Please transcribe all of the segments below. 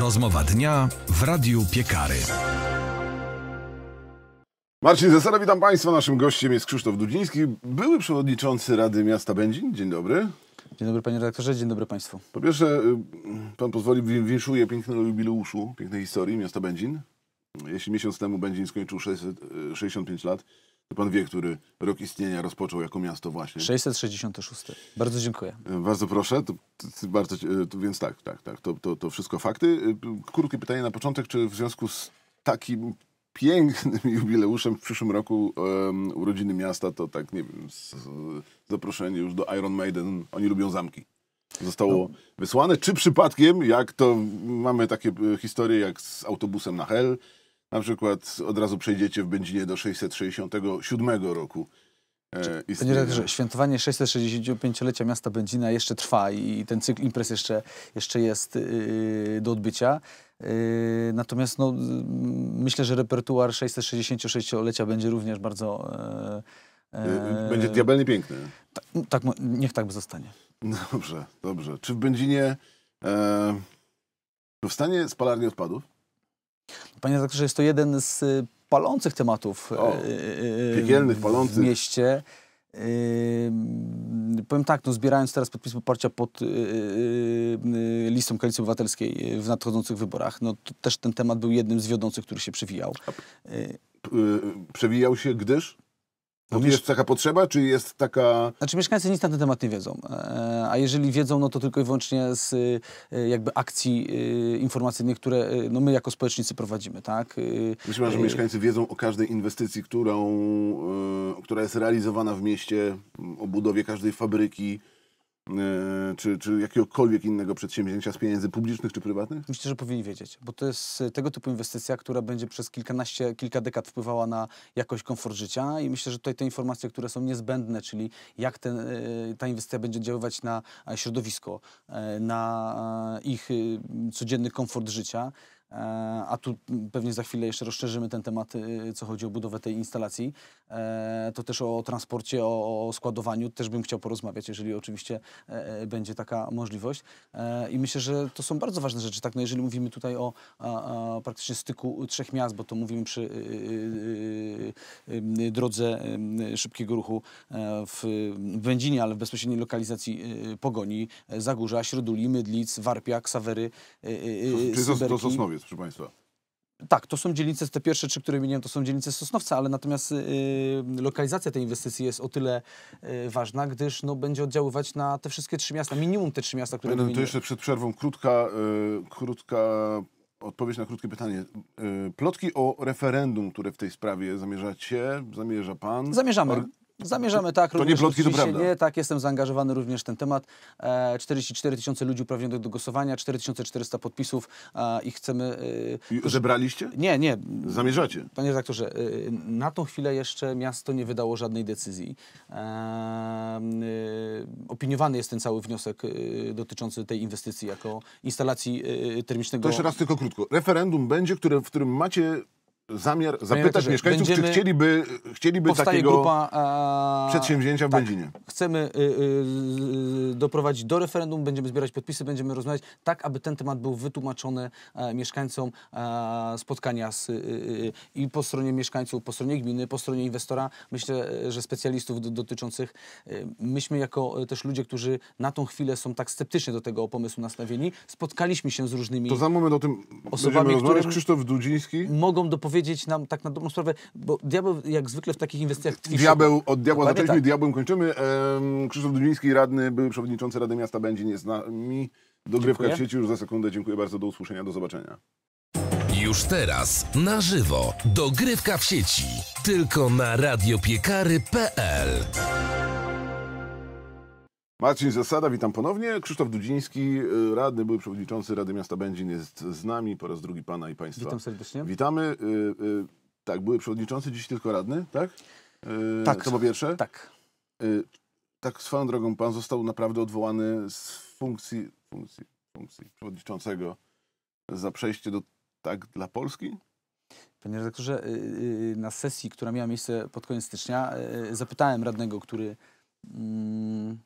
Rozmowa dnia w Radiu Piekary. Marcin Zesera, witam Państwa. Naszym gościem jest Krzysztof Dudziński, były przewodniczący Rady Miasta Będzin. Dzień dobry. Dzień dobry panie redaktorze, dzień dobry państwu. Po pierwsze, y, pan pozwoli, winszuję pięknego jubileuszu, pięknej historii miasta Będzin. Jeśli miesiąc temu Będzin skończył 665 y, lat, Pan wie, który rok istnienia rozpoczął jako miasto właśnie. 666. Bardzo dziękuję. E, bardzo proszę. To, to, bardzo, e, to, więc tak, tak, tak. To, to, to wszystko fakty. E, krótkie pytanie na początek. Czy w związku z takim pięknym jubileuszem w przyszłym roku um, urodziny miasta, to tak, nie wiem, z, zaproszenie już do Iron Maiden. Oni lubią zamki zostało no. wysłane. Czy przypadkiem, jak to mamy takie historie jak z autobusem na hell? na przykład od razu przejdziecie w Będzinie do 667 roku. E, Panie redaktorze, świętowanie 665-lecia miasta Będzina jeszcze trwa i ten cykl imprez jeszcze, jeszcze jest yy, do odbycia. Yy, natomiast no, myślę, że repertuar 666-lecia będzie również bardzo... Yy, będzie diabelnie piękny. Ta, no, tak, niech tak zostanie. Dobrze, dobrze. Czy w Będzinie e, powstanie spalarnia odpadów? Panie redaktorze, jest to jeden z y, palących tematów o, y, y, piekielnych, palących. w mieście. Yy, powiem tak, no zbierając teraz podpisy poparcia pod yy, yy, listą Koalicji Obywatelskiej w nadchodzących wyborach, no też ten temat był jednym z wiodących, który się przewijał. przewijał się, gdyż? No to jest taka potrzeba, czy jest taka... Znaczy mieszkańcy nic na ten temat nie wiedzą, e, a jeżeli wiedzą, no to tylko i wyłącznie z e, jakby akcji e, informacyjnych, które no my jako społecznicy prowadzimy, tak? Myślę, że mieszkańcy wiedzą o każdej inwestycji, którą, która jest realizowana w mieście, o budowie każdej fabryki, E, czy, czy jakiegokolwiek innego przedsięwzięcia z pieniędzy publicznych czy prywatnych? Myślę, że powinni wiedzieć, bo to jest e, tego typu inwestycja, która będzie przez kilkanaście, kilka dekad wpływała na jakość, komfort życia i myślę, że tutaj te informacje, które są niezbędne, czyli jak ten, e, ta inwestycja będzie działać na środowisko, na ich codzienny komfort życia, E, a tu pewnie za chwilę jeszcze rozszerzymy ten temat, y, co chodzi o budowę tej instalacji, e, to też o transporcie, o składowaniu też bym chciał porozmawiać, jeżeli oczywiście e, będzie taka możliwość. I myślę, że to są bardzo ważne rzeczy, tak? No jeżeli mówimy tutaj o, o praktycznie styku trzech miast, bo to mówimy przy y, y, drodze szybkiego ruchu w Będzinie, ale w bezpośredniej lokalizacji Pogoni, Zagórza, Środuli, Mydlic, Warpiak, Sawery, Czy Syberki. do Sosnowiec proszę Państwa. Tak, to są dzielnice, te pierwsze trzy, które wymieniłem, to są dzielnice Sosnowca, ale natomiast y, lokalizacja tej inwestycji jest o tyle y, ważna, gdyż no, będzie oddziaływać na te wszystkie trzy miasta, minimum te trzy miasta, które Będę wymieniłem. To jeszcze przed przerwą krótka, y, krótka odpowiedź na krótkie pytanie. Y, plotki o referendum, które w tej sprawie zamierzacie, zamierza pan? Zamierzamy. Or Zamierzamy tak, to również nie plotki, to prawda. nie, tak, jestem zaangażowany również w ten temat. 44 e, tysiące ludzi uprawnionych do głosowania, 4400 podpisów e, i chcemy... Żebraliście? E, nie, nie. Zamierzacie? Panie redaktorze, na tą chwilę jeszcze miasto nie wydało żadnej decyzji. Opiniowany jest ten cały wniosek dotyczący tej inwestycji jako instalacji termicznego... To jeszcze raz tylko krótko. Referendum będzie, które, w którym macie zamiar zapytać mieszkańców, będziemy, czy chcieliby, chcieliby takiego grupa, a, e, przedsięwzięcia w tak, Będzinie. Chcemy y, y, doprowadzić do referendum, będziemy zbierać podpisy, będziemy rozmawiać tak, aby ten temat był wytłumaczony e, mieszkańcom e, spotkania z, y, y, y i po stronie mieszkańców, po stronie gminy, po stronie inwestora. Myślę, że specjalistów do, dotyczących. Y, myśmy jako też ludzie, którzy na tą chwilę są tak sceptycznie do tego pomysłu nastawieni, spotkaliśmy się z różnymi To za moment o tym osobami, rozmawiać. Krzysztof Dudziński. Mogą dopowiedzieć powiedzieć nam tak na dobrą sprawę, bo diabeł jak zwykle w takich inwestycjach tkwi. Diabeł, od diabła zaczęliśmy, tak. diabłem kończymy. Ehm, Krzysztof Dudziński, radny, były przewodniczący Rady Miasta Będzie nie z nami. Dogrywka w sieci już za sekundę. Dziękuję bardzo, do usłyszenia, do zobaczenia. Już teraz, na żywo, dogrywka w sieci. Tylko na radiopiekary.pl Marcin Zasada, witam ponownie. Krzysztof Dudziński, y, radny, były przewodniczący Rady Miasta Będzin jest z nami. Po raz drugi pana i państwa. Witam serdecznie. Witamy. Y, y, tak, były przewodniczący, dziś tylko radny, tak? Tak. To po pierwsze? Tak. Tak swoją drogą, pan został naprawdę odwołany z funkcji, funkcji, funkcji przewodniczącego za przejście do tak dla Polski? Panie redaktorze, na sesji, która miała miejsce pod koniec stycznia, zapytałem radnego, który mm,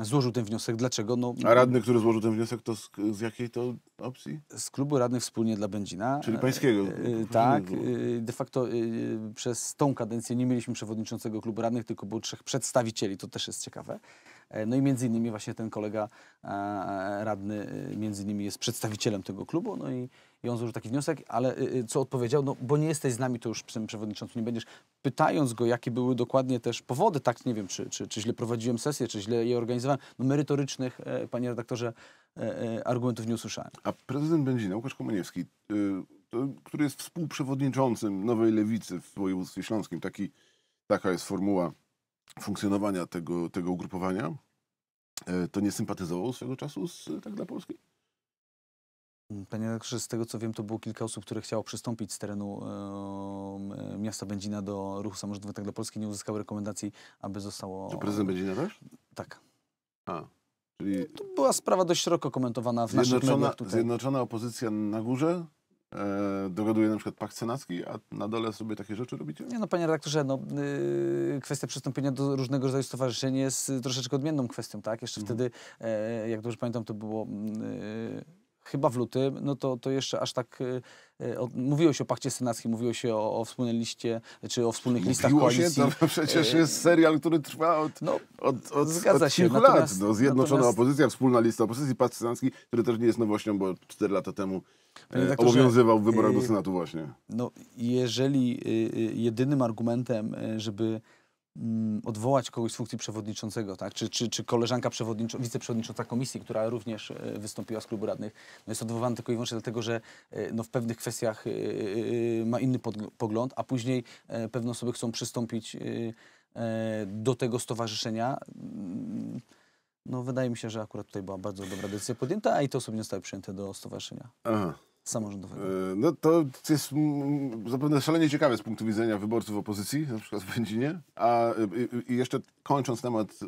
złożył ten wniosek. Dlaczego? No, A radny, który złożył ten wniosek, to z, z jakiej to opcji? Z klubu radnych wspólnie dla Będzina. Czyli pańskiego. E, e, e tak. E, de facto e, przez tą kadencję nie mieliśmy przewodniczącego klubu radnych, tylko było trzech przedstawicieli. To też jest ciekawe. E, no i między innymi właśnie ten kolega radny między innymi jest przedstawicielem tego klubu. No i i on złożył taki wniosek, ale y, y, co odpowiedział? No, bo nie jesteś z nami, to już tym nie będziesz. Pytając go, jakie były dokładnie też powody, tak nie wiem, czy, czy, czy źle prowadziłem sesję, czy źle je organizowałem, no merytorycznych, e, panie redaktorze, e, e, argumentów nie usłyszałem. A prezydent Będzina, Łukasz Komaniewski, y, który jest współprzewodniczącym Nowej Lewicy w województwie śląskim, taki, taka jest formuła funkcjonowania tego, tego ugrupowania, to nie sympatyzował swego czasu z Tak dla Polski? Mm, panie redaktorze, z tego co wiem, to było kilka osób, które chciało przystąpić z terenu e, miasta Będzina do ruchu samorządowego tak dla Polski, nie uzyskały rekomendacji, aby zostało... Czy prezydent Będzina też? Tak. A, czyli... No, to była sprawa dość szeroko komentowana w naszych mediach tutaj. Zjednoczona opozycja na górze e, dogaduje na przykład pakt senacki, a na dole sobie takie rzeczy robicie? Nie no, panie redaktorze, no, y, kwestia przystąpienia do różnego rodzaju stowarzyszeń jest y, troszeczkę odmienną kwestią, tak? Jeszcze mhm. wtedy, e, jak dobrze pamiętam, to było... Mm, y, chyba w lutym, no to, to jeszcze aż tak y, y, mówiło się o pakcie senackim, mówiło się o, o wspólnej liście, czy o wspólnych mówiło listach koalicji. Się, to przecież y, jest serial, który trwa od, no, od, od, zgadza od się. kilku lat. No, zjednoczona natomiast... opozycja, wspólna lista opozycji, pakt senacki, który też nie jest nowością, bo 4 lata temu tak, obowiązywał w wyborach do Senatu właśnie. No, jeżeli jedynym argumentem, żeby Mm, odwołać kogoś z funkcji przewodniczącego, tak? czy, czy, czy koleżanka przewodniczo wiceprzewodnicząca komisji, która również e, wystąpiła z klubu radnych, no jest odwołana tylko i wyłącznie dlatego, że e, no, w pewnych kwestiach e, ma inny pogląd, a później pewne osoby chcą przystąpić do tego stowarzyszenia. Mm, no, wydaje mi się, że akurat tutaj była bardzo dobra decyzja podjęta, a i te osoby nie zostały przyjęte do stowarzyszenia. Aha samorządowego? E, no to jest zapewne szalenie ciekawe z punktu widzenia wyborców opozycji, na przykład w Będzinie. A e, i jeszcze kończąc temat e,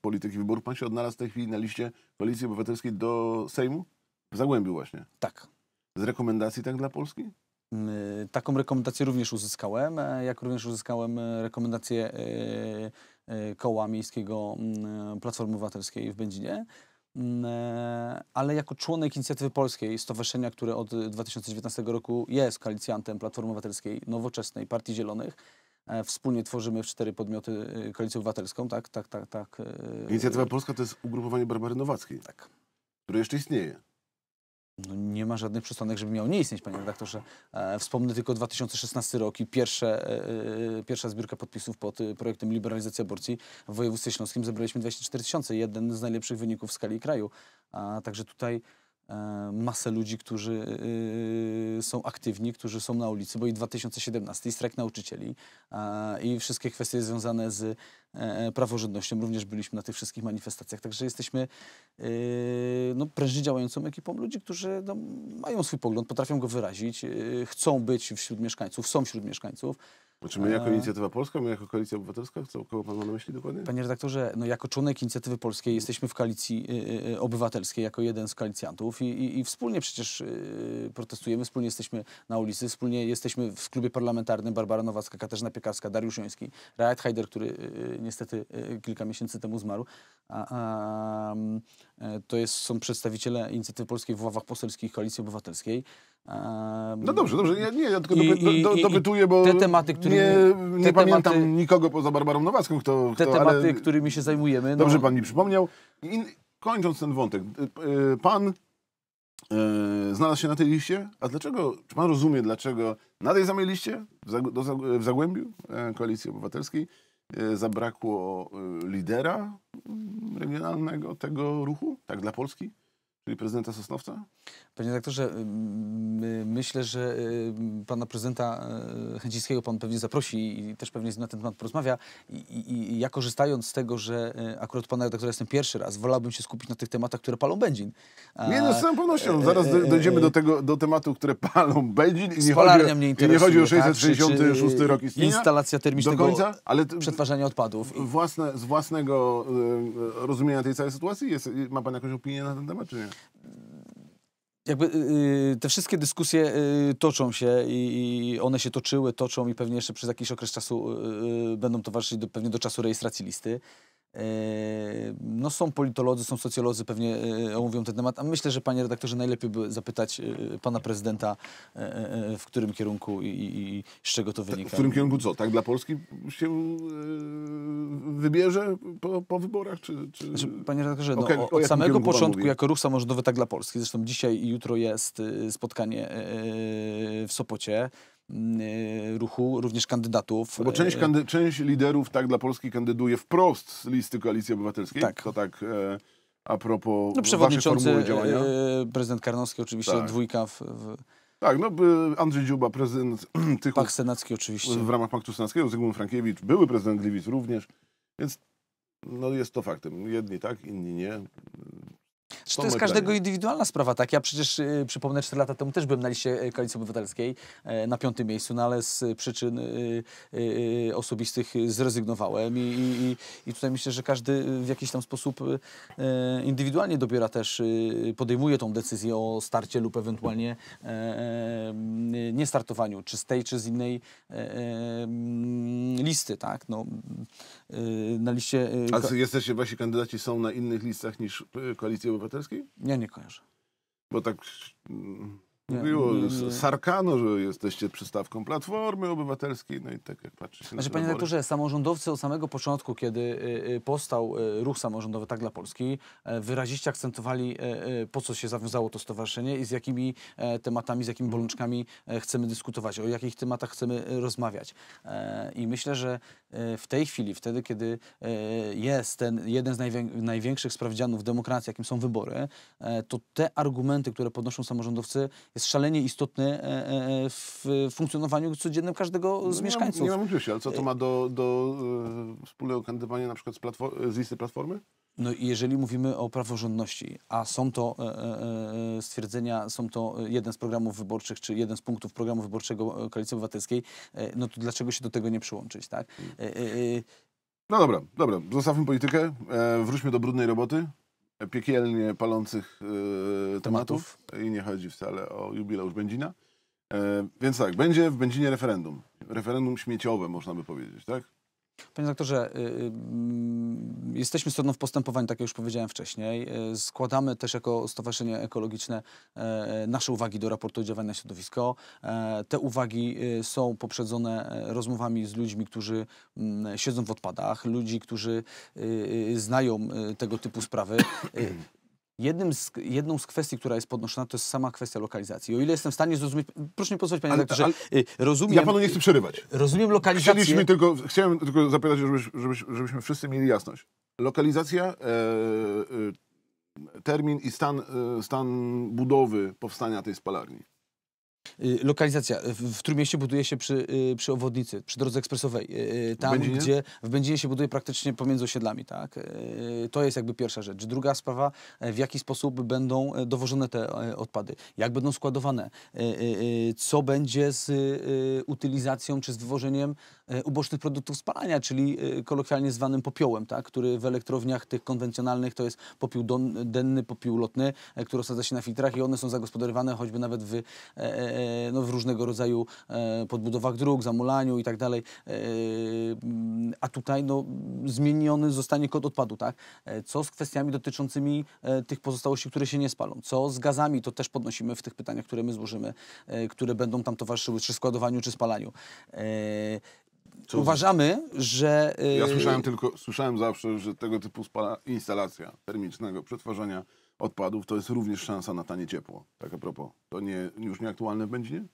polityki wyboru, pan się odnalazł w tej chwili na liście Koalicji Obywatelskiej do Sejmu? W Zagłębiu właśnie. Tak. Z rekomendacji tak dla Polski? Mm, y, taką rekomendację również uzyskałem, jak również uzyskałem rekomendację koła miejskiego mm, Platformy Obywatelskiej w Będzinie. Mm, e, ale jako członek Inicjatywy Polskiej, stowarzyszenia, które od 2019 roku jest koalicjantem Platformy Obywatelskiej, Nowoczesnej, Partii Zielonych, e, Wspólnie tworzymy w cztery podmioty e, Koalicję Obywatelską, tak, tak, tak, tak. Inicjatywa Polska to jest ugrupowanie Barbary Nowackiej. Tak. Które jeszcze istnieje. No nie ma żadnych przesłanek, żeby miał nie istnieć, panie redaktorze. E, wspomnę tylko 2016 rok i pierwsze, e, e, pierwsza zbiórka podpisów pod projektem liberalizacji aborcji w województwie śląskim. Zebraliśmy 24 tysiące, jeden z najlepszych wyników w skali kraju. A także tutaj E, masę ludzi, którzy e, e, są aktywni, którzy są na ulicy, bo i 2017 strajk nauczycieli i wszystkie kwestie związane z praworządnością, również byliśmy na tych wszystkich manifestacjach, także jesteśmy no, prężnie działającą ekipą ludzi, którzy no, mają swój pogląd, potrafią go wyrazić, chcą być wśród mieszkańców, są wśród mieszkańców, znaczy my jako Inicjatywa Polska, my jako Koalicja Obywatelska, co kogo pan ma na myśli dokładnie? Panie redaktorze, no jako członek Inicjatywy Polskiej jesteśmy w Koalicji y, y, y, Obywatelskiej jako jeden z koalicjantów i, i, i wspólnie przecież y, protestujemy, wspólnie jesteśmy na ulicy, wspólnie jesteśmy w klubie parlamentarnym Barbara Nowacka, Katarzyna Piekarska, Dariusz Joński, Raed Hajder, który y, y niestety kilka miesięcy temu zmarł. A, a, mm, to jest, są przedstawiciele Inicjatywy Polskiej w ławach poselskich Koalicji Obywatelskiej. No dobrze, dobrze. Ja, nie, ja tylko I, do, do, dopytuję, bo te tematy, którymi, nie, nie te pamiętam tematy, nikogo poza Barbarą Nowacką, kto... kto te tematy, ale... którymi się zajmujemy. No- dobrze no. pan mi przypomniał. I kończąc ten wątek, y, y, pan e, znalazł się na tej liście, a dlaczego, czy pan rozumie, dlaczego na tej samej liście w, Zagłębiu e, Koalicji Obywatelskiej e, zabrakło lidera mm, regionalnego tego ruchu, tak dla Polski? Czyli prezydenta Sosnowca? Panie redaktorze, y, y, myślę, że y, pana prezydenta Chęcińskiego pan pewnie zaprosi i też pewnie na ten temat porozmawia. I, i ja korzystając z tego, że akurat pana redaktora jestem pierwszy raz, wolałbym się skupić na tych tematach, które palą Będzin. A... Nie, no z całą pewnością. E, Zaraz e, dojdziemy e, do tego, do tematu, które palą Będzin i nie, chodzi, o, mnie i nie chodzi o 666 tak? rok istnienia. Instalacja termicznego końca, ale przetwarzania odpadów. Własne, z własnego rozumienia tej całej sytuacji jest, ma pan jakąś opinię na ten temat, czy nie? jakby y, y, te wszystkie dyskusje y, toczą się i, one się toczyły, toczą i pewnie jeszcze przez jakiś okres czasu będą towarzyszyć do, pewnie do czasu rejestracji listy. Yy, no są politolodzy, są socjolodzy, pewnie yy, omówią ten temat, a myślę, że panie redaktorze najlepiej by zapytać yy, pana prezydenta, w którym kierunku i, z czego to wynika. W którym kierunku co? Tak dla Polski się wybierze po, po wyborach? Czy, czy... Znaczy, panie redaktorze, no, od samego początku jako ruch samorządowy tak dla Polski, zresztą dzisiaj i jutro jest spotkanie w Sopocie, Y, ruchu, również kandydatów. No bo część, y, kandy część liderów tak dla Polski kandyduje wprost z listy Koalicji Obywatelskiej. Tak. To tak e, a propos no, przewodniczący, waszej działania. E, prezydent Karnowski oczywiście, tak. dwójka w, w... Tak, no Andrzej Dziuba, prezydent tych... Pakt Senacki oczywiście. W ramach Paktu Senackiego, Zygmunt Frankiewicz, były prezydent Gliwic również, więc no jest to faktem. Jedni tak, inni nie. Czy to jest każdego indywidualna sprawa, tak? Ja przecież y, przypomnę, 4 lata temu też byłem na liście y, Koalicji Obywatelskiej y, na piątym miejscu, no ale z y, przyczyn y, y, osobistych zrezygnowałem i, i, i, tutaj myślę, że każdy w jakiś tam sposób indywidualnie dobiera też, podejmuje tą decyzję o starcie lub ewentualnie e, e, niestartowaniu, czy z tej, czy z innej e, mm, listy, tak? No, na liście... A jesteście, wasi kandydaci są na innych listach niż Koalicji Obywatelskiej? Nie, Ja nie kojarzę. Bo tak Mówiło nie, nie, nie. Sarkano, że jesteście przystawką Platformy Obywatelskiej, no i tak jak patrzy się znaczy, Panie redaktorze, samorządowcy od samego początku, kiedy y, y, powstał y, ruch samorządowy Tak dla Polski, e, wyraziście akcentowali, e, e, po co się zawiązało to stowarzyszenie i z jakimi tematami, z jakimi bolączkami chcemy dyskutować, o jakich tematach chcemy rozmawiać. I myślę, że w tej chwili, wtedy, kiedy jest ten jeden z największych sprawdzianów demokracji, jakim są wybory, to te argumenty, które podnoszą samorządowcy, jest szalenie istotny e, e, e, w funkcjonowaniu codziennym każdego z no mieszkańców. Nie mam oczywiście, ale co to ma do, do wspólnego kandydowania na przykład z, z listy Platformy? No i jeżeli mówimy o praworządności, a są to stwierdzenia, są to jeden z programów wyborczych, czy jeden z punktów programu wyborczego Koalicji Obywatelskiej, no to dlaczego się do tego nie przyłączyć, tak? No dobra, dobra, zostawmy politykę, wróćmy do brudnej roboty piekielnie palących y, tematów. tematów. i nie chodzi wcale o jubileusz Będzina. E, więc tak, będzie w Będzinie referendum. Referendum śmieciowe, można by powiedzieć, tak? Panie doktorze, y, y, jesteśmy stroną w postępowaniu, tak jak już powiedziałem wcześniej. Y, składamy też jako Stowarzyszenie Ekologiczne e, e, nasze uwagi do raportu działania na środowisko. E, te uwagi są poprzedzone rozmowami z ludźmi, którzy mm, siedzą w odpadach, ludzi, którzy znają tego typu sprawy z, jedną z kwestii, która jest podnoszona, to jest sama kwestia lokalizacji. O ile jestem w stanie zrozumieć, proszę mi pozwolić, panie ale, doktorze, ale, y, rozumiem... Ja panu nie chcę przerywać. Rozumiem lokalizację... tylko, chciałem tylko zapytać, żebyś, żebyś, żebyśmy wszyscy mieli jasność. Lokalizacja, e, e, termin i stan, e, stan budowy powstania tej spalarni Y, lokalizacja. W Trójmieście buduje się przy, y, przy obwodnicy, przy drodze ekspresowej. Y, tam, gdzie w Będzinie się buduje praktycznie pomiędzy osiedlami. Tak? To jest jakby pierwsza rzecz. Druga sprawa, e, w jaki sposób będą e, dowożone te e, odpady, jak będą składowane, co będzie z utylizacją czy z wywożeniem ubocznych produktów spalania, czyli kolokwialnie zwanym popiołem, tak? który w elektrowniach tych konwencjonalnych to jest popiół denny, popiół lotny, który osadza się na filtrach i one są zagospodarowane choćby nawet w E, no, w różnego rodzaju e, podbudowach dróg, zamulaniu i tak dalej. E, a tutaj no, zmieniony zostanie kod odpadu, tak? Co z kwestiami dotyczącymi tych pozostałości, które się nie spalą? Co z gazami? To też podnosimy w tych pytaniach, które my złożymy, które będą tam towarzyszyły czy składowaniu, czy spalaniu. Co Uważamy, że... Ja słyszałem tylko, słyszałem zawsze, że tego typu instalacja termicznego przetwarzania odpadów, to jest również szansa na tanie ciepło. Tak a propos, to nie, już nieaktualne w benzinie?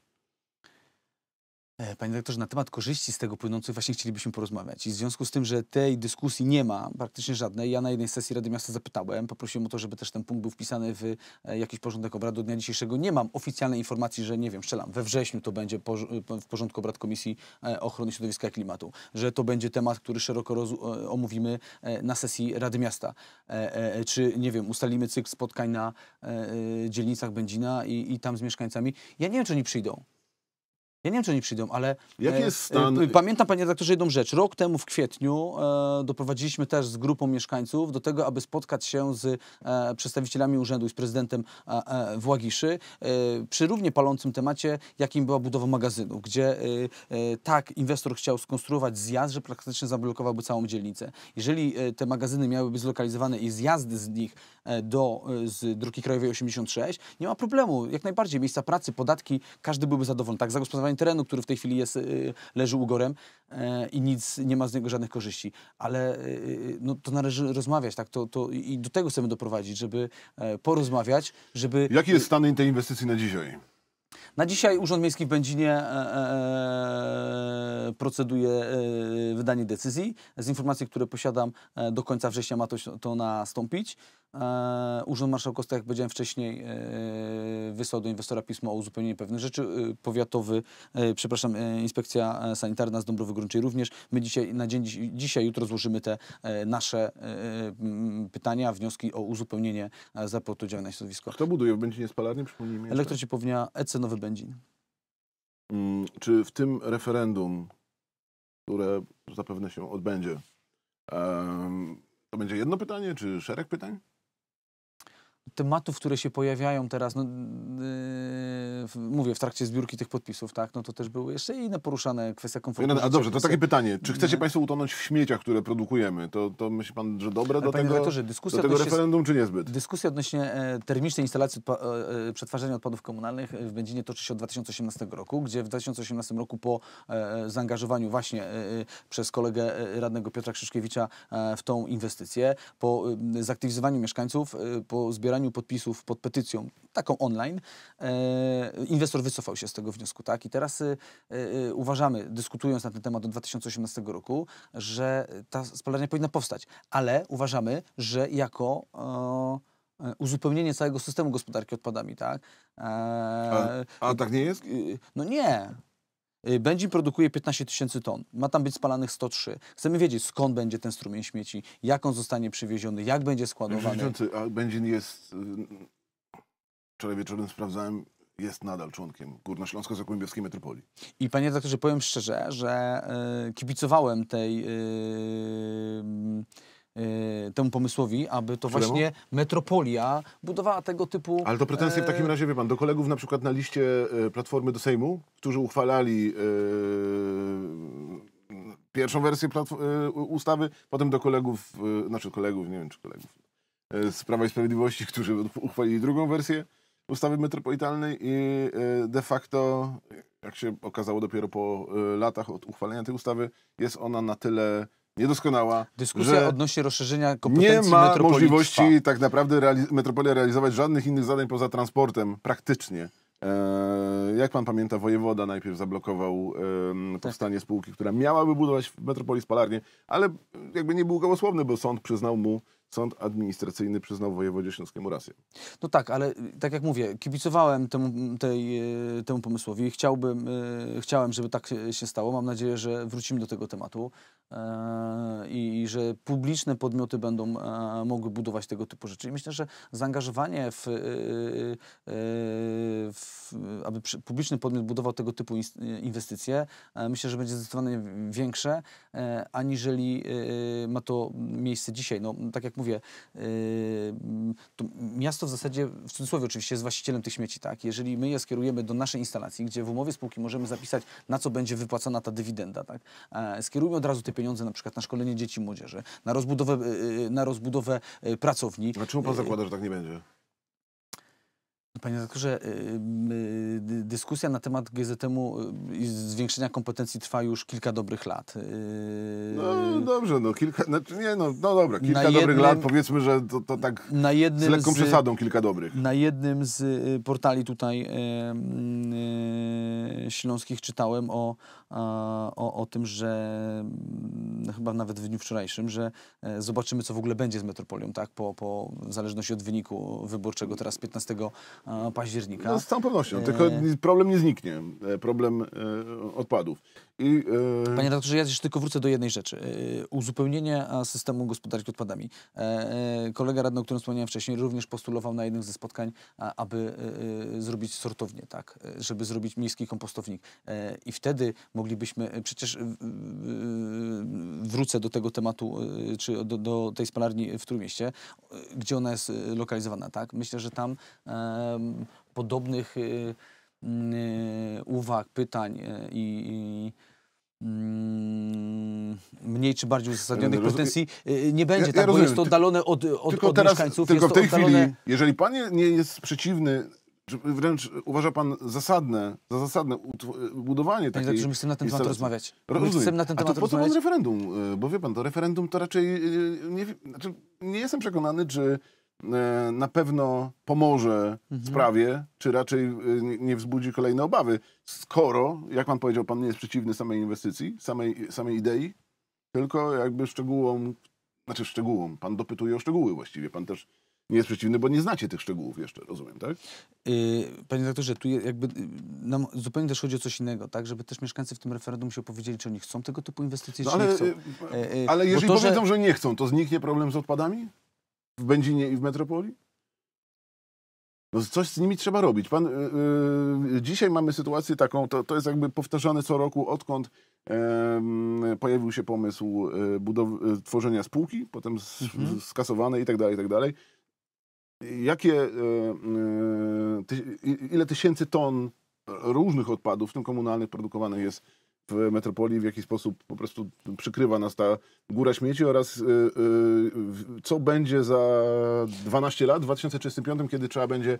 E, panie doktorze, na temat korzyści z tego płynących właśnie chcielibyśmy porozmawiać. I w związku z tym, że tej dyskusji nie ma praktycznie żadnej, ja na jednej sesji Rady Miasta zapytałem, poprosiłem o to, żeby też ten punkt był wpisany w e, jakiś porządek obrad do dnia dzisiejszego. Nie mam oficjalnej informacji, że nie wiem, szczelam, we wrześniu to będzie e, w porządku obrad Komisji Ochrony Środowiska i Klimatu, że to będzie temat, który szeroko omówimy na sesji Rady Miasta. Czy, nie wiem, ustalimy cykl spotkań na dzielnicach Będzina i, i tam z mieszkańcami. Ja nie wiem, czy oni przyjdą. Ja nie wiem, czy oni przyjdą, ale. Jaki e, jest stan? E, pamiętam, panie redaktorze, jedną rzecz. Rok temu w kwietniu e, doprowadziliśmy też z grupą mieszkańców do tego, aby spotkać się z e, przedstawicielami urzędu i z prezydentem e, Włagiszy e, przy równie palącym temacie, jakim była budowa magazynu, gdzie tak inwestor chciał skonstruować zjazd, że praktycznie zablokowałby całą dzielnicę. Jeżeli te magazyny miałyby zlokalizowane i zjazdy z nich do z drogi krajowej 86, nie ma problemu. Jak najbardziej miejsca pracy, podatki, każdy byłby zadowolony. Tak, zagospodarowanie terenu, który w tej chwili jest, y, y, leży ugorem e, i nic, nie ma z niego żadnych korzyści. Ale y, no, to należy rozmawiać, tak? To, to, I do tego chcemy doprowadzić, żeby e, porozmawiać, żeby... Jaki jest stan tej inwestycji na dzisiaj? Na dzisiaj Urząd Miejski w Będzinie e, e, e, proceduje wydanie decyzji. Z informacji, które posiadam, do końca września ma to, to nastąpić. Urząd Marszałkowski, jak powiedziałem wcześniej, wysłał do inwestora pismo o uzupełnieniu pewnych rzeczy. Powiatowy, przepraszam, Inspekcja Sanitarna z Dąbrowy Grunczej również. My dzisiaj, na dzień dzisiaj, jutro złożymy te nasze pytania, wnioski o uzupełnienie zaportu działania na środowisko. Kto buduje w Będzinie spalarnię? Przypomnijmy. EC Nowy Będzin. Wędzin. Mm, czy w tym referendum, które zapewne się odbędzie, to będzie jedno pytanie, czy szereg pytań? tematów, które się pojawiają teraz, no, yy, mówię, w trakcie zbiórki tych podpisów, tak, no to też były jeszcze inne poruszane kwestie komfortu. No, a dobrze, to takie pytanie. Czy chcecie nie. Mhm. Państwo utonąć w śmieciach, które produkujemy? To, to myśli Pan, że dobre Ale do tego, do tego referendum, czy niezbyt? Dyskusja odnośnie e, termicznej instalacji odpa e, e, przetwarzania odpadów komunalnych w Będzinie toczy się od 2018 roku, gdzie w 2018 roku po zaangażowaniu właśnie przez kolegę radnego Piotra Krzyszkiewicza w tą inwestycję, po zaktywizowaniu mieszkańców, po zbieraniu zbieraniu podpisów pod petycją, taką online, e, inwestor wycofał się z tego wniosku. Tak? I teraz e, e, uważamy, dyskutując na ten temat od 2018 roku, że ta spalarnia powinna powstać, ale uważamy, że jako uzupełnienie całego systemu gospodarki odpadami, tak? a, a, tak nie jest? No nie. Y, Będzin produkuje 15 tysięcy ton, ma tam być spalanych 103. Chcemy wiedzieć, skąd będzie ten strumień śmieci, jak on zostanie przywieziony, jak będzie składowany. A Będzin jest, y, wczoraj wieczorem sprawdzałem, jest nadal członkiem Górnośląsko-Zagłębiowskiej Metropolii. I panie doktorze powiem szczerze, że y, kibicowałem tej... Y, Y, temu pomysłowi, aby to Któremu? właśnie metropolia budowała tego typu... Ale to pretensje w takim e, razie, wie pan, do kolegów na przykład na liście e, Platformy do Sejmu, którzy uchwalali e, pierwszą wersję ustawy, potem do kolegów, znaczy kolegów, nie wiem czy kolegów, z Prawa i Sprawiedliwości, którzy uchwalili drugą wersję ustawy metropolitalnej i de facto, jak się okazało dopiero po latach od uchwalenia tej ustawy, jest ona na tyle niedoskonała. Dyskusja odnośnie rozszerzenia kompetencji Nie ma możliwości trwa. tak naprawdę reali- metropolia realizować żadnych innych zadań poza transportem, praktycznie. E, jak pan pamięta, wojewoda najpierw zablokował tak. powstanie tak. spółki, która miałaby budować w metropolii spalarnię, ale jakby nie był gołosłowny, bo sąd przyznał mu Sąd administracyjny przyznał wojewodzie śląskiemu rację. No tak, ale y, tak jak mówię, kibicowałem temu, tej, y, temu pomysłowi. Chciałbym, y, chciałem, żeby tak się stało. Mam nadzieję, że wrócimy do tego tematu. E, i że publiczne podmioty będą e, mogły budować tego typu rzeczy. I myślę, że zaangażowanie w, e, w aby publiczny podmiot budował tego typu inwestycje, myślę, że będzie zdecydowanie większe, aniżeli ma to miejsce dzisiaj. No, tak jak mówię, miasto w zasadzie, w cudzysłowie oczywiście, jest właścicielem tych śmieci. Tak? Jeżeli my je skierujemy do naszej instalacji, gdzie w umowie spółki możemy zapisać, na co będzie wypłacana ta dywidenda, tak? skierujmy od razu te pieniądze pieniądze na przykład na szkolenie dzieci i młodzieży, na rozbudowę, y, y, na rozbudowę y, pracowni. A czemu pan zakłada, że tak nie będzie? Panie doktorze, y, y, y, dyskusja na temat GZM-u i zwiększenia kompetencji trwa już kilka dobrych lat. No dobrze, no kilka, znaczy nie, no, no dobra, kilka na dobrych jednym, lat, powiedzmy, że to, to tak na jednym z lekką z, przesadą kilka dobrych. Na jednym z portali tutaj e, śląskich czytałem o, o, o tym, że mm, chyba nawet w dniu wczorajszym, że e, zobaczymy, co w ogóle będzie z metropolią, tak, po, po w zależności od wyniku wyborczego teraz 15 E, października. No, z całą pewnością, tylko e, problem nie zniknie, e, problem odpadów. I, yy... Panie doktorze, ja jeszcze tylko wrócę do jednej rzeczy. Yy, uzupełnienie systemu gospodarki odpadami. Yy, kolega radny, o którym wspomniałem wcześniej, również postulował na jednym ze spotkań, a, aby y, y, zrobić sortownię, tak, e, żeby zrobić miejski kompostownik. I wtedy moglibyśmy, przecież wrócę do tego tematu, czy do, do tej spalarni w Trójmieście, gdzie ona jest lokalizowana, tak? Myślę, że tam podobnych y, uwag, pytań i Mm, mniej czy bardziej uzasadnionych pretensji y, y, nie będzie, ja, tak, bo jest to oddalone od, od, tylko od teraz, mieszkańców. Tylko w tej oddalone... chwili, jeżeli pan nie jest przeciwny, wręcz uważa pan zasadne, za zasadne budowanie takiej... Panie my chcemy na ten temat rozmawiać. Rozumiem. na ten temat A to po co pan referendum? Y, bo wie pan, to referendum to raczej... Nie, znaczy nie jestem przekonany, czy... Że E, na pewno pomoże mhm. sprawie, czy raczej e, nie wzbudzi kolejne obawy, skoro, jak pan powiedział, pan nie jest przeciwny samej inwestycji, samej, samej idei, tylko jakby szczegółom, znaczy szczegółom, pan dopytuje o szczegóły właściwie, pan też nie jest przeciwny, bo nie znacie tych szczegółów jeszcze, rozumiem, tak? Y, panie doktorze, tu jakby y, nam zupełnie też chodzi o coś innego, tak? Żeby też mieszkańcy w tym referendum się opowiedzieli, czy oni chcą tego typu inwestycji, no, ale, czy nie chcą. Y, e, ale jeżeli to, powiedzą, że... że nie chcą, to zniknie problem z odpadami? w Będzinie i w Metropolii? No coś z nimi trzeba robić. Pan, yy, dzisiaj mamy sytuację taką, to, to jest jakby powtarzane co roku, odkąd yy, pojawił się pomysł y, budow- y, tworzenia spółki, potem z, mhm. skasowane i tak dalej, i tak dalej. Jakie, yy, ty, ile tysięcy ton różnych odpadów, w tym komunalnych, produkowanych jest w metropolii, w jaki sposób po prostu przykrywa nas ta góra śmieci oraz y, y, co będzie za 12 lat, w 2035, kiedy trzeba będzie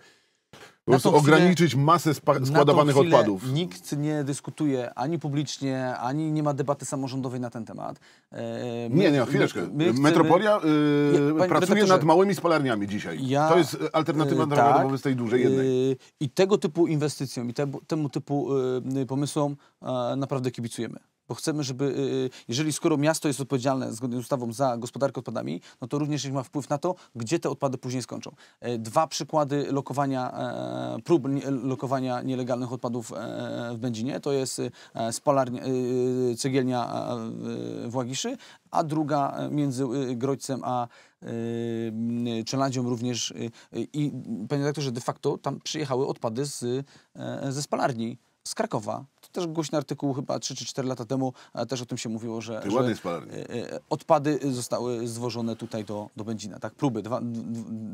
po prostu ograniczyć masę składanych odpadów. Nikt nie dyskutuje ani publicznie, ani nie ma debaty samorządowej na ten temat. E, my, nie, nie, chwileczkę. My, my Metropolia y, pracuje nad małymi spalarniami dzisiaj. Ja, to jest alternatywa yy, tak, wobec tej dużej jednej. Yy, I tego typu inwestycjom i te, temu typu yy, pomysłom e, naprawdę kibicujemy bo chcemy, żeby, y, y, jeżeli skoro miasto jest odpowiedzialne zgodnie z ustawą za gospodarkę odpadami, no to również ma wpływ na to, gdzie te odpady później skończą. E, dwa przykłady lokowania, e, prób lokowania nielegalnych odpadów e, w Będzinie, to jest spalarnia, cegielnia w Łagiszy, a druga między Grodźcem a Czelandzią również i panie że de facto tam przyjechały odpady z, ze spalarni z Krakowa, też głośny artykuł chyba 3 czy 4 lata temu, też o tym się mówiło, że, że e, e, odpady zostały zwożone tutaj do, do Będzina, tak? Próby, dwa,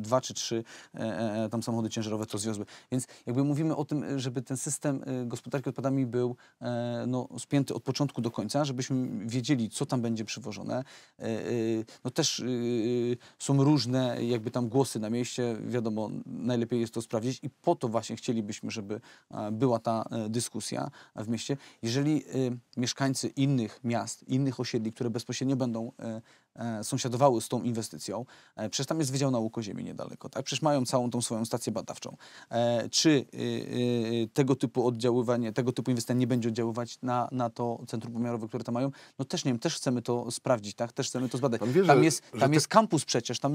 dwa czy trzy e, tam samochody ciężarowe to zwiozły. Więc jakby mówimy o tym, żeby ten system gospodarki odpadami był no, spięty od początku do końca, żebyśmy wiedzieli, co tam będzie przywożone. No też są różne jakby tam głosy na mieście, wiadomo, najlepiej jest to sprawdzić i po to właśnie chcielibyśmy, żeby była ta dyskusja w mieście. Jeżeli y, mieszkańcy innych miast, innych osiedli, które bezpośrednio będą y, E, sąsiadowały z tą inwestycją. E, przecież tam jest Wydział Nauk o Ziemi niedaleko, tak? Przecież mają całą tą swoją stację badawczą. E, czy y, y, y, tego typu oddziaływanie, tego typu inwestycja nie będzie oddziaływać na, na to centrum pomiarowe, które tam mają? No też nie wiem, też chcemy to sprawdzić, tak? Też chcemy to zbadać. Wie, tam że, jest, tam jest te... kampus przecież, tam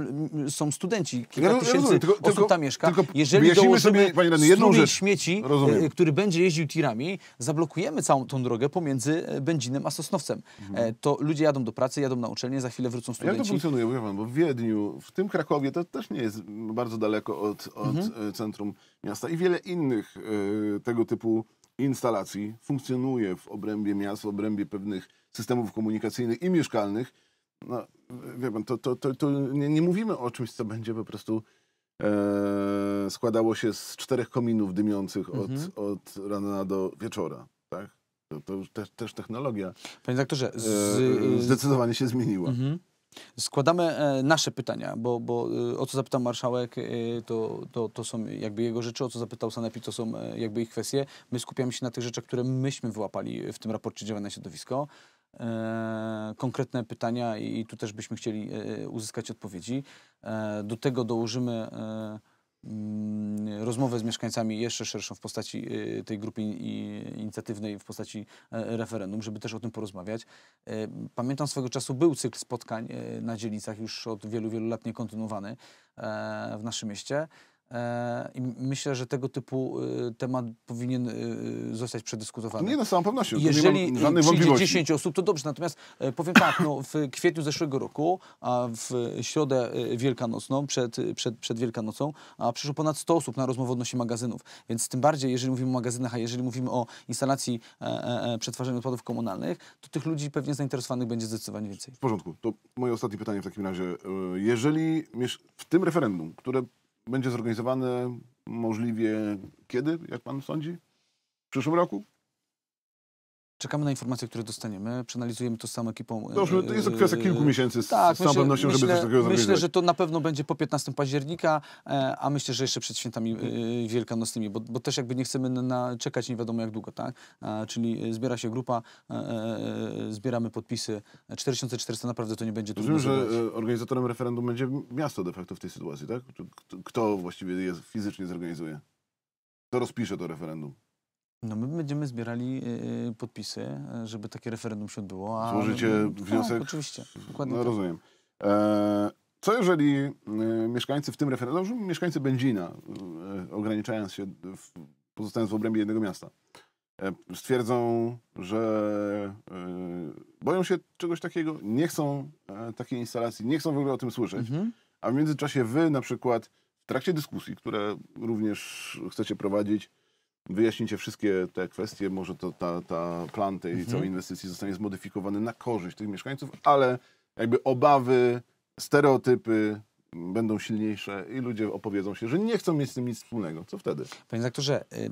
są studenci, kilka ja tysięcy rozumiem, tylko, osób tylko, tam mieszka. Jeżeli dołożymy sobie, śmieci, rozumiem. który będzie jeździł tirami, zablokujemy całą tą drogę pomiędzy Będzinem a Sosnowcem. Mhm. To ludzie jadą do pracy, jadą na uczelnię, za chwilę wrócą studenci. jak to funkcjonuje? Mówię bo w Wiedniu, w tym Krakowie, to też nie jest bardzo daleko od, od mhm. E, centrum miasta i wiele innych y, tego typu instalacji funkcjonuje w obrębie miast, w obrębie pewnych systemów komunikacyjnych i mieszkalnych. No, wie pan, to, to, to, to nie, nie, mówimy o czymś, co będzie po prostu e, składało się z czterech kominów dymiących od, mhm. od rana do wieczora. Tak? To, już też, też technologia. Panie doktorze, e, e, z... zdecydowanie się zmieniła. Mhm. Składamy e, nasze pytania, bo, bo o co zapytał marszałek, to, to, to są jakby jego rzeczy, o co zapytał Sanepid, to są jakby ich kwestie. My skupiamy się na tych rzeczach, które myśmy wyłapali w tym raporcie działania na środowisko. konkretne pytania i tu też byśmy chcieli uzyskać odpowiedzi. do tego dołożymy Mm, rozmowę z mieszkańcami jeszcze szerszą w postaci y, tej grupy inicjatywnej, w postaci e, referendum, żeby też o tym porozmawiać. E, pamiętam swego czasu był cykl spotkań e, na dzielnicach, już od wielu, wielu lat niekontynuowany w naszym mieście. E, I myślę, że tego typu y, temat powinien y, y, zostać przedyskutowany. Nie, na no, z całą pewnością. Jeżeli przyjdzie 10 osób, to dobrze. Natomiast e, powiem tak, no, w kwietniu zeszłego roku, a w środę e, wielkanocną, przed, przed, przed Wielkanocą, a przyszło ponad 100 osób na rozmowę odnośnie magazynów. Więc tym bardziej, jeżeli mówimy o magazynach, a jeżeli mówimy o instalacji e, e, przetwarzania odpadów komunalnych, to tych ludzi pewnie zainteresowanych będzie zdecydowanie więcej. W porządku. To moje ostatnie pytanie w takim razie. Jeżeli w tym referendum, które będzie zorganizowane możliwie kiedy, jak pan sądzi? W przyszłym roku? Czekamy na informacje, które dostaniemy, przeanalizujemy to z samą ekipą. No, to jest to kwestia e, kilku miesięcy z, tak, z całą myślę, pewnością, żeby coś takiego zrobić. Myślę, że to na pewno będzie po 15 października, e, a myślę, że jeszcze przed świętami wielkanocnymi, bo, bo też jakby nie chcemy na, czekać nie wiadomo jak długo, tak? Czyli zbiera się grupa, zbieramy podpisy. 4400 naprawdę to nie będzie trudno. Rozumiem, że organizatorem referendum będzie miasto de facto w tej sytuacji, tak? Kto właściwie je fizycznie zorganizuje? Kto rozpisze to referendum? No my będziemy zbierali y, y podpisy, e, żeby takie referendum się odbyło. A Złożycie wniosek? Tak, oczywiście. Dokładnie no, tak. rozumiem. E, co jeżeli y, mieszkańcy w tym referendum, no, mieszkańcy Będzina, y, ograniczając się, w, pozostając w obrębie jednego miasta, stwierdzą, że boją się czegoś takiego, nie chcą takiej instalacji, nie chcą w ogóle o tym słyszeć, mhm. a w międzyczasie wy na przykład w trakcie dyskusji, które również chcecie prowadzić, wyjaśnicie wszystkie te kwestie, może to ta, ta plan tej mhm. całej inwestycji zostanie zmodyfikowany na korzyść tych mieszkańców, ale jakby obawy, stereotypy, będą silniejsze i ludzie opowiedzą się, że nie chcą mieć z tym nic wspólnego. Co wtedy? Panie doktorze, y,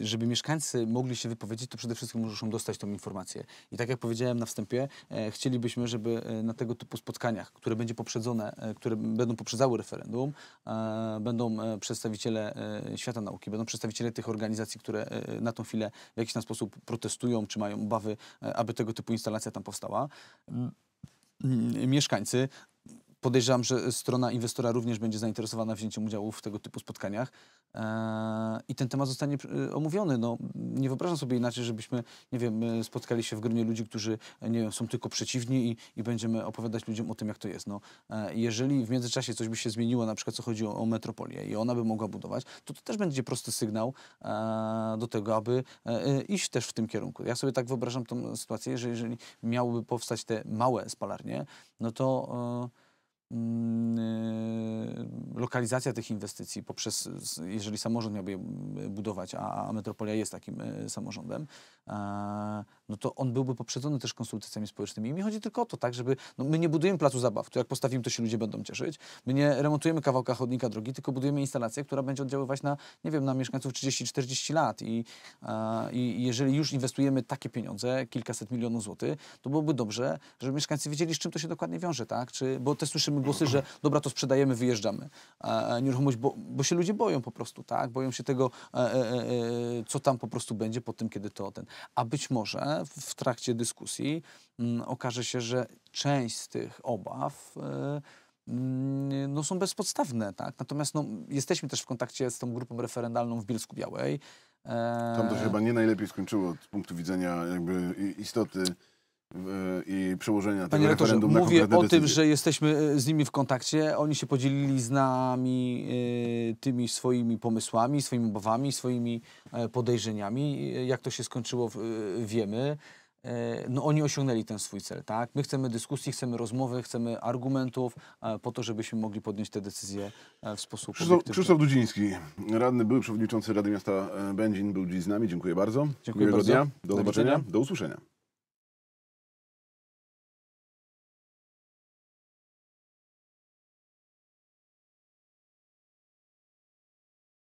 y, żeby mieszkańcy mogli się wypowiedzieć, to przede wszystkim muszą dostać tą informację. I tak jak powiedziałem na wstępie, e, chcielibyśmy, żeby e, na tego typu spotkaniach, które będzie poprzedzone, e, które będą poprzedzały referendum, będą przedstawiciele świata nauki, będą przedstawiciele tych organizacji, które na tą chwilę w jakiś tam sposób protestują, czy mają obawy, aby tego typu instalacja tam powstała mieszkańcy, podejrzewam, że strona inwestora również będzie zainteresowana wzięciem udziału w tego typu spotkaniach e, i ten temat zostanie e, omówiony. No, nie wyobrażam sobie inaczej, żebyśmy, nie wiem, e, spotkali się w gronie ludzi, którzy nie wiem, są tylko przeciwni i, i będziemy opowiadać ludziom o tym, jak to jest. No, jeżeli w międzyczasie coś by się zmieniło, na przykład co chodzi o, o metropolię i ona by mogła budować, to to też będzie prosty sygnał do tego, aby iść też w tym kierunku. Ja sobie tak wyobrażam tą sytuację, że jeżeli miałyby powstać te małe spalarnie, no to Mm, y, lokalizacja tych inwestycji poprzez, jeżeli samorząd miałby je y, budować, a, metropolia jest takim y, samorządem, e, no to on byłby poprzedzony też konsultacjami społecznymi. I mi chodzi tylko o to, tak, żeby, no my nie budujemy placu zabaw, to jak postawimy, to się ludzie będą cieszyć. My nie remontujemy kawałka chodnika drogi, tylko budujemy instalację, która będzie oddziaływać na, nie wiem, na mieszkańców 30-40 lat i, e, i jeżeli już inwestujemy takie pieniądze, kilkaset milionów złotych, to byłoby dobrze, żeby mieszkańcy wiedzieli, z czym to się dokładnie wiąże, tak, czy, bo te słyszymy słyszymy głosy, że dobra, to sprzedajemy, wyjeżdżamy e, e nieruchomość, bo, bo się ludzie boją po prostu, tak? Boją się tego, e e, e, e, co tam po prostu będzie po tym, kiedy to ten. A być może w trakcie dyskusji m, mm, okaże się, że część z tych obaw mm, no, są bezpodstawne. Tak? Natomiast no, jesteśmy też w kontakcie z tą grupą referendalną w Bielsku Białej. Tam to się chyba nie najlepiej skończyło z punktu widzenia jakby istoty Y, i przełożenia Panie tego rektorze, mówię o tym, że jesteśmy y, z nimi w kontakcie. Oni się podzielili z nami y, tymi swoimi pomysłami, swoimi obawami, swoimi e, podejrzeniami. Jak to się skończyło, wiemy. E, no oni osiągnęli ten swój cel, tak? My chcemy dyskusji, chcemy rozmowy, chcemy argumentów e, po to, żebyśmy mogli podjąć te decyzje w sposób Krzysztof, Krzysztof Dudziński, radny, były przewodniczący Rady Miasta Będzin był dziś z nami. Dziękuję bardzo. Dziękuję Miłego bardzo. dnia. Do, Do zobaczenia. Do usłyszenia.